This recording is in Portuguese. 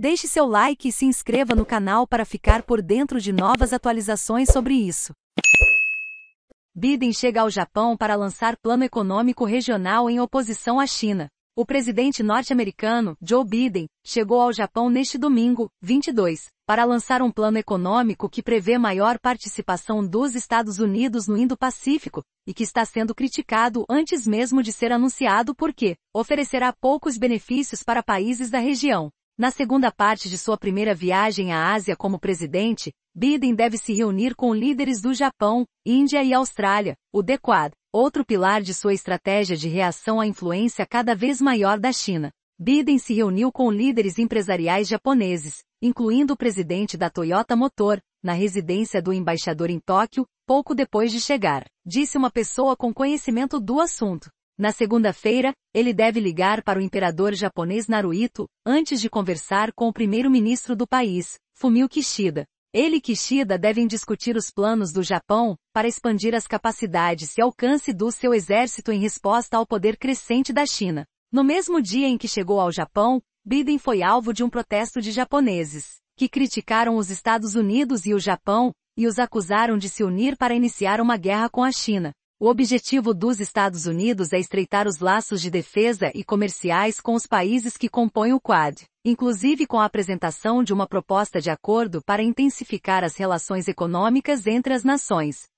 Deixe seu like e se inscreva no canal para ficar por dentro de novas atualizações sobre isso. Biden chega ao Japão para lançar plano econômico regional em oposição à China. O presidente norte-americano, Joe Biden, chegou ao Japão neste domingo, 22, para lançar um plano econômico que prevê maior participação dos Estados Unidos no Indo-Pacífico, e que está sendo criticado antes mesmo de ser anunciado porque oferecerá poucos benefícios para países da região. Na segunda parte de sua primeira viagem à Ásia como presidente, Biden deve se reunir com líderes do Japão, Índia e Austrália, o DEQUAD, outro pilar de sua estratégia de reação à influência cada vez maior da China. Biden se reuniu com líderes empresariais japoneses, incluindo o presidente da Toyota Motor, na residência do embaixador em Tóquio, pouco depois de chegar, disse uma pessoa com conhecimento do assunto. Na segunda-feira, ele deve ligar para o imperador japonês Naruhito, antes de conversar com o primeiro-ministro do país, Fumio Kishida. Ele e Kishida devem discutir os planos do Japão para expandir as capacidades e alcance do seu exército em resposta ao poder crescente da China. No mesmo dia em que chegou ao Japão, Biden foi alvo de um protesto de japoneses, que criticaram os Estados Unidos e o Japão, e os acusaram de se unir para iniciar uma guerra com a China. O objetivo dos Estados Unidos é estreitar os laços de defesa e comerciais com os países que compõem o Quad, inclusive com a apresentação de uma proposta de acordo para intensificar as relações econômicas entre as nações,